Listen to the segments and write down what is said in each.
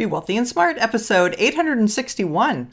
Be Wealthy and Smart, episode 861.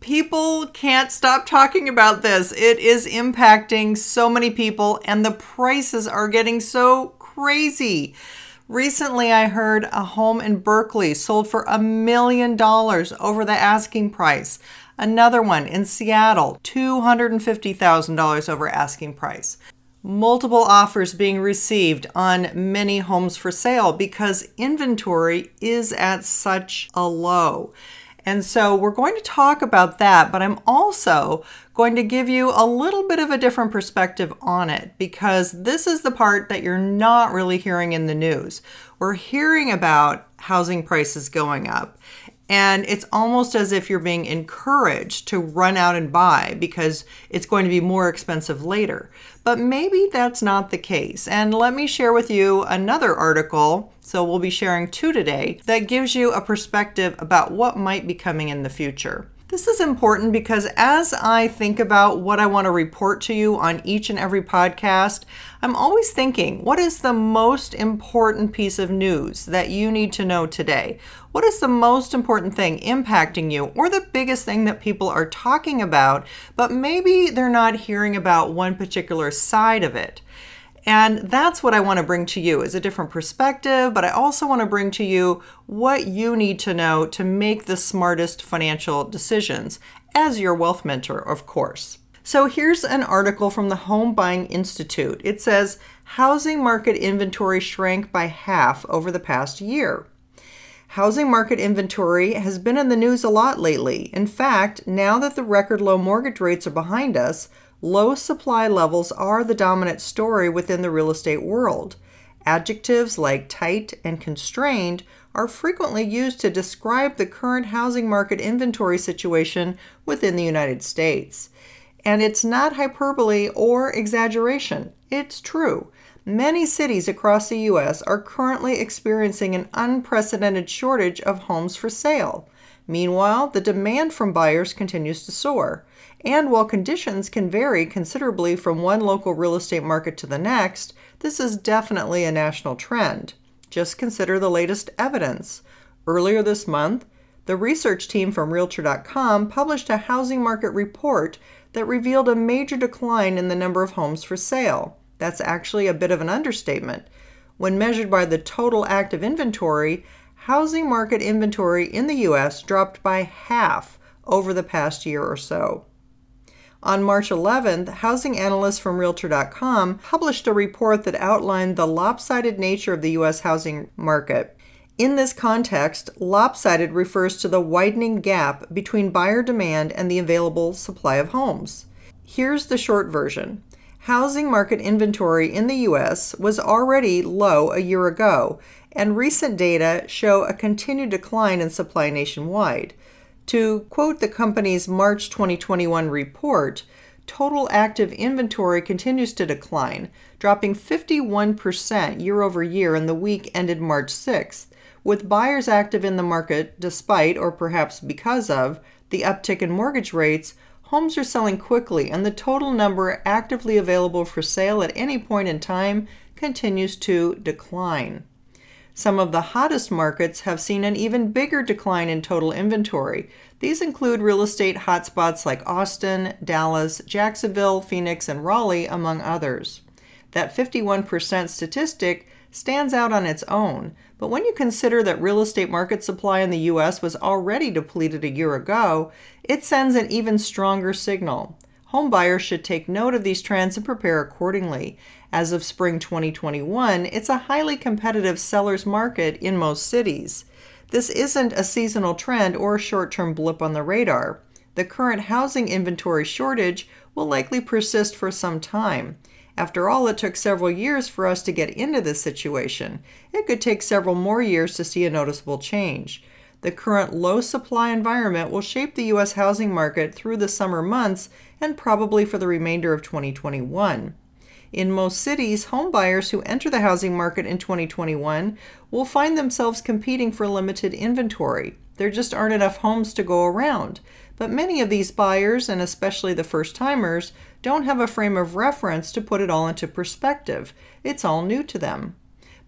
People can't stop talking about this. It is impacting so many people, and the prices are getting so crazy. Recently, I heard a home in Berkeley sold for a million dollars over the asking price. Another one in Seattle, $250,000 over asking price. Multiple offers being received on many homes for sale because inventory is at such a low. And so we're going to talk about that, but I'm also going to give you a little bit of a different perspective on it because this is the part that you're not really hearing in the news. We're hearing about housing prices going up and it's almost as if you're being encouraged to run out and buy because it's going to be more expensive later. But maybe that's not the case. And let me share with you another article, so we'll be sharing two today, that gives you a perspective about what might be coming in the future. This is important because as I think about what I want to report to you on each and every podcast, I'm always thinking, what is the most important piece of news that you need to know today? What is the most important thing impacting you or the biggest thing that people are talking about, but maybe they're not hearing about one particular side of it? And that's what I want to bring to you is a different perspective, but I also want to bring to you what you need to know to make the smartest financial decisions as your wealth mentor, of course. So here's an article from the Home Buying Institute. It says housing market inventory shrank by half over the past year. Housing market inventory has been in the news a lot lately. In fact, now that the record low mortgage rates are behind us, low supply levels are the dominant story within the real estate world. Adjectives like tight and constrained are frequently used to describe the current housing market inventory situation within the United States. And it's not hyperbole or exaggeration, it's true. Many cities across the U.S. are currently experiencing an unprecedented shortage of homes for sale. Meanwhile, the demand from buyers continues to soar. And while conditions can vary considerably from one local real estate market to the next, this is definitely a national trend. Just consider the latest evidence. Earlier this month, the research team from Realtor.com published a housing market report that revealed a major decline in the number of homes for sale. That's actually a bit of an understatement. When measured by the total active inventory, housing market inventory in the U.S. dropped by half over the past year or so. On March 11th, housing analysts from Realtor.com published a report that outlined the lopsided nature of the U.S. housing market. In this context, lopsided refers to the widening gap between buyer demand and the available supply of homes. Here's the short version housing market inventory in the U.S. was already low a year ago and recent data show a continued decline in supply nationwide. To quote the company's March 2021 report, total active inventory continues to decline, dropping 51% year over year in the week ended March 6th, with buyers active in the market despite, or perhaps because of, the uptick in mortgage rates. Homes are selling quickly, and the total number actively available for sale at any point in time continues to decline. Some of the hottest markets have seen an even bigger decline in total inventory. These include real estate hotspots like Austin, Dallas, Jacksonville, Phoenix, and Raleigh, among others. That 51% statistic stands out on its own, but when you consider that real estate market supply in the U.S. was already depleted a year ago, it sends an even stronger signal. Homebuyers should take note of these trends and prepare accordingly. As of spring 2021, it's a highly competitive seller's market in most cities. This isn't a seasonal trend or a short term blip on the radar. The current housing inventory shortage will likely persist for some time. After all, it took several years for us to get into this situation. It could take several more years to see a noticeable change. The current low supply environment will shape the U.S. housing market through the summer months and probably for the remainder of 2021. In most cities, homebuyers who enter the housing market in 2021 will find themselves competing for limited inventory. There just aren't enough homes to go around. But many of these buyers, and especially the first timers, don't have a frame of reference to put it all into perspective. It's all new to them.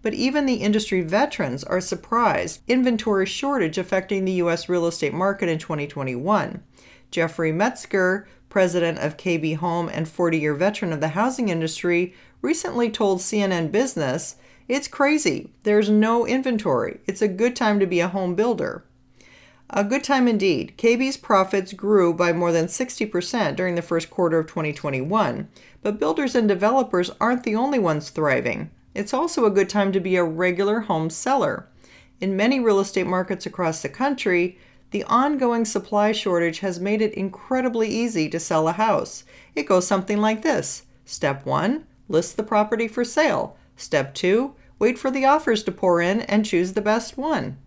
But even the industry veterans are surprised inventory shortage affecting the US real estate market in 2021. Jeffrey Metzger, president of KB Home and 40 year veteran of the housing industry, recently told CNN Business It's crazy. There's no inventory. It's a good time to be a home builder. A good time indeed. KB's profits grew by more than 60% during the first quarter of 2021. But builders and developers aren't the only ones thriving. It's also a good time to be a regular home seller. In many real estate markets across the country, the ongoing supply shortage has made it incredibly easy to sell a house. It goes something like this Step 1 List the property for sale. Step 2 Wait for the offers to pour in and choose the best one.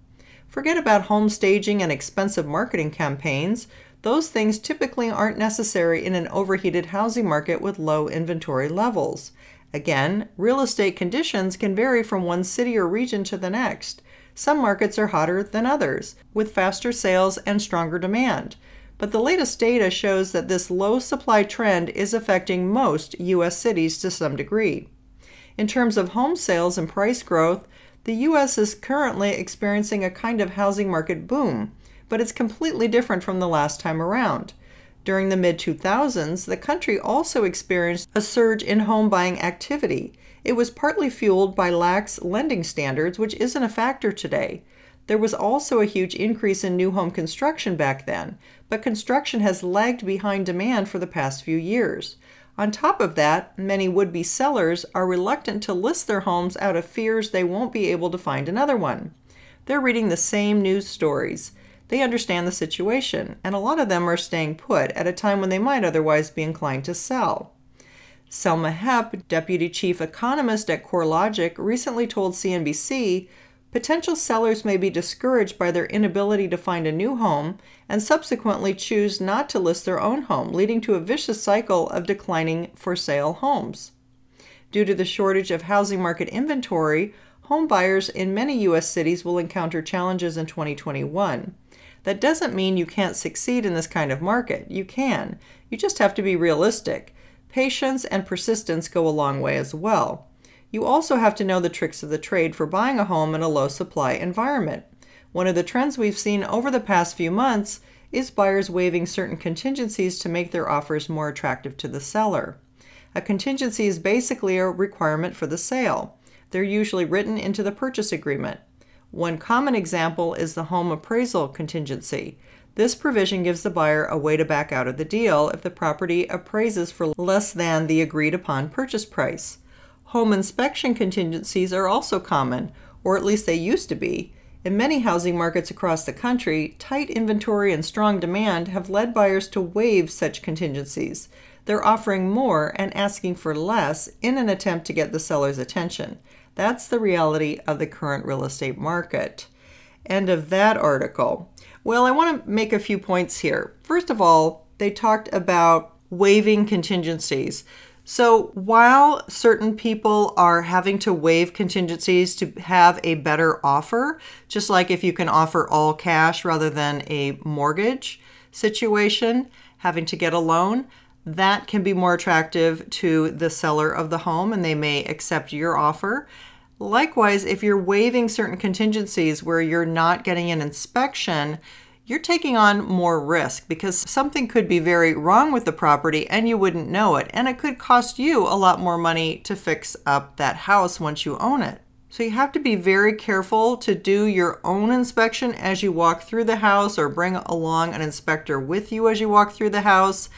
Forget about home staging and expensive marketing campaigns. Those things typically aren't necessary in an overheated housing market with low inventory levels. Again, real estate conditions can vary from one city or region to the next. Some markets are hotter than others, with faster sales and stronger demand. But the latest data shows that this low supply trend is affecting most U.S. cities to some degree. In terms of home sales and price growth, the U.S. is currently experiencing a kind of housing market boom, but it's completely different from the last time around. During the mid 2000s, the country also experienced a surge in home buying activity. It was partly fueled by lax lending standards, which isn't a factor today. There was also a huge increase in new home construction back then, but construction has lagged behind demand for the past few years. On top of that, many would be sellers are reluctant to list their homes out of fears they won't be able to find another one. They're reading the same news stories they understand the situation, and a lot of them are staying put at a time when they might otherwise be inclined to sell. Selma Hepp, deputy chief economist at CoreLogic, recently told CNBC potential sellers may be discouraged by their inability to find a new home and subsequently choose not to list their own home, leading to a vicious cycle of declining for sale homes. Due to the shortage of housing market inventory, home buyers in many U.S. cities will encounter challenges in 2021. That doesn't mean you can't succeed in this kind of market. You can. You just have to be realistic. Patience and persistence go a long way as well. You also have to know the tricks of the trade for buying a home in a low supply environment. One of the trends we've seen over the past few months is buyers waiving certain contingencies to make their offers more attractive to the seller. A contingency is basically a requirement for the sale. They're usually written into the purchase agreement. One common example is the home appraisal contingency. This provision gives the buyer a way to back out of the deal if the property appraises for less than the agreed upon purchase price. Home inspection contingencies are also common, or at least they used to be. In many housing markets across the country, tight inventory and strong demand have led buyers to waive such contingencies. They're offering more and asking for less in an attempt to get the seller's attention. That's the reality of the current real estate market. End of that article. Well, I want to make a few points here. First of all, they talked about waiving contingencies. So while certain people are having to waive contingencies to have a better offer, just like if you can offer all cash rather than a mortgage situation, having to get a loan, that can be more attractive to the seller of the home and they may accept your offer. Likewise, if you're waiving certain contingencies where you're not getting an inspection, you're taking on more risk because something could be very wrong with the property and you wouldn't know it. And it could cost you a lot more money to fix up that house once you own it. So you have to be very careful to do your own inspection as you walk through the house or bring along an inspector with you as you walk through the house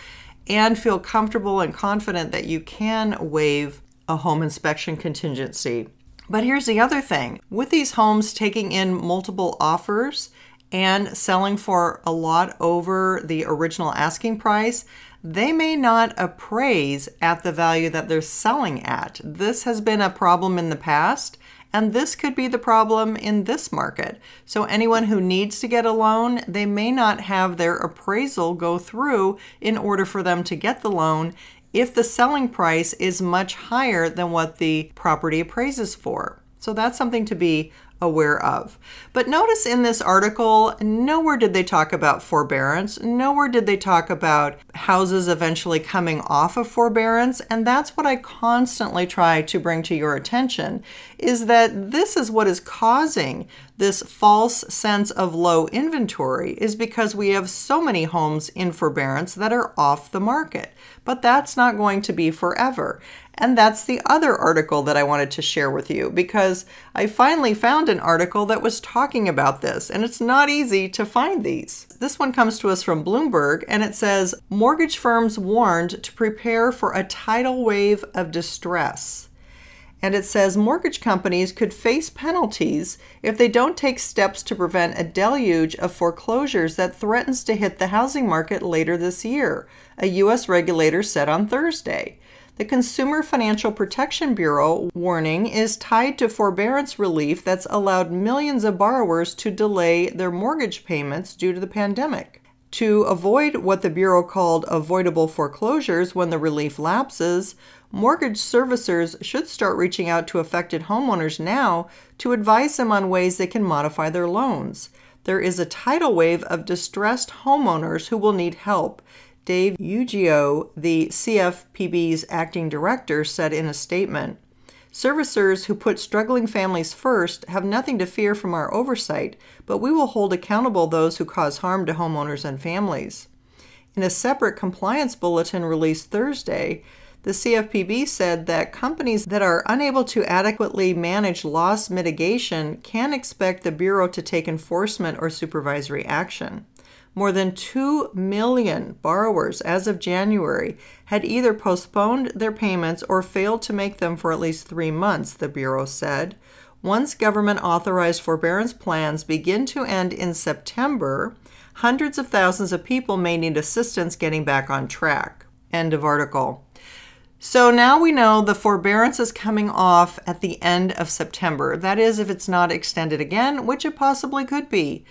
and feel comfortable and confident that you can waive a home inspection contingency. But here's the other thing with these homes taking in multiple offers and selling for a lot over the original asking price, they may not appraise at the value that they're selling at. This has been a problem in the past. And this could be the problem in this market. So anyone who needs to get a loan, they may not have their appraisal go through in order for them to get the loan if the selling price is much higher than what the property appraises for. So that's something to be aware of. But notice in this article, nowhere did they talk about forbearance, nowhere did they talk about houses eventually coming off of forbearance, and that's what I constantly try to bring to your attention is that this is what is causing this false sense of low inventory is because we have so many homes in forbearance that are off the market. But that's not going to be forever. And that's the other article that I wanted to share with you because I finally found an article that was talking about this, and it's not easy to find these. This one comes to us from Bloomberg, and it says Mortgage firms warned to prepare for a tidal wave of distress. And it says mortgage companies could face penalties if they don't take steps to prevent a deluge of foreclosures that threatens to hit the housing market later this year, a U.S. regulator said on Thursday. The Consumer Financial Protection Bureau warning is tied to forbearance relief that's allowed millions of borrowers to delay their mortgage payments due to the pandemic. To avoid what the Bureau called avoidable foreclosures when the relief lapses, mortgage servicers should start reaching out to affected homeowners now to advise them on ways they can modify their loans. There is a tidal wave of distressed homeowners who will need help, Dave Ugio, the CFPB's acting director, said in a statement Servicers who put struggling families first have nothing to fear from our oversight, but we will hold accountable those who cause harm to homeowners and families. In a separate compliance bulletin released Thursday, the CFPB said that companies that are unable to adequately manage loss mitigation can expect the Bureau to take enforcement or supervisory action. More than 2 million borrowers as of January had either postponed their payments or failed to make them for at least three months, the Bureau said. Once government authorized forbearance plans begin to end in September, hundreds of thousands of people may need assistance getting back on track. End of article. So now we know the forbearance is coming off at the end of September. That is, if it's not extended again, which it possibly could be.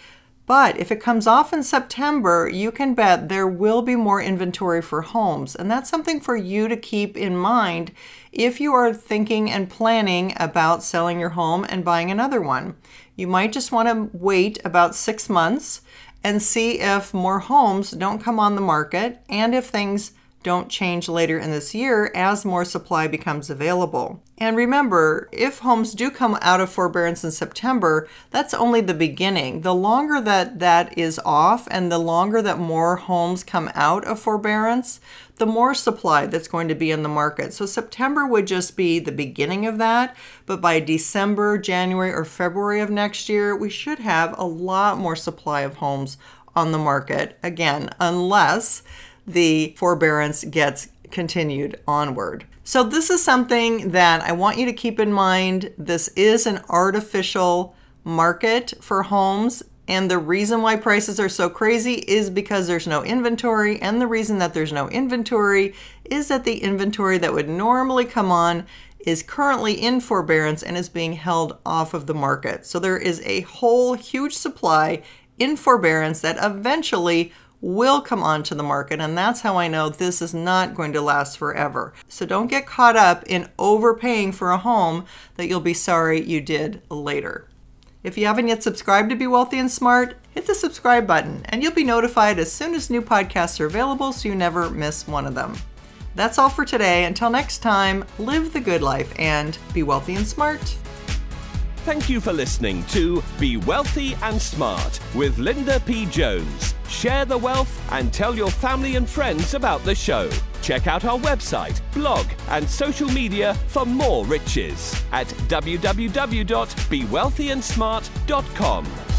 But if it comes off in September, you can bet there will be more inventory for homes. And that's something for you to keep in mind if you are thinking and planning about selling your home and buying another one. You might just want to wait about six months and see if more homes don't come on the market and if things don't change later in this year as more supply becomes available. And remember, if homes do come out of forbearance in September, that's only the beginning. The longer that that is off and the longer that more homes come out of forbearance, the more supply that's going to be in the market. So September would just be the beginning of that, but by December, January, or February of next year, we should have a lot more supply of homes on the market. Again, unless the forbearance gets continued onward. So this is something that I want you to keep in mind. This is an artificial market for homes. And the reason why prices are so crazy is because there's no inventory. And the reason that there's no inventory is that the inventory that would normally come on is currently in forbearance and is being held off of the market. So there is a whole huge supply in forbearance that eventually will come onto the market. And that's how I know this is not going to last forever. So don't get caught up in overpaying for a home that you'll be sorry you did later. If you haven't yet subscribed to Be Wealthy and Smart, hit the subscribe button and you'll be notified as soon as new podcasts are available so you never miss one of them. That's all for today. Until next time, live the good life and be wealthy and smart. Thank you for listening to Be Wealthy and Smart with Linda P. Jones share the wealth, and tell your family and friends about the show. Check out our website, blog, and social media for more riches at www.bewealthyandsmart.com.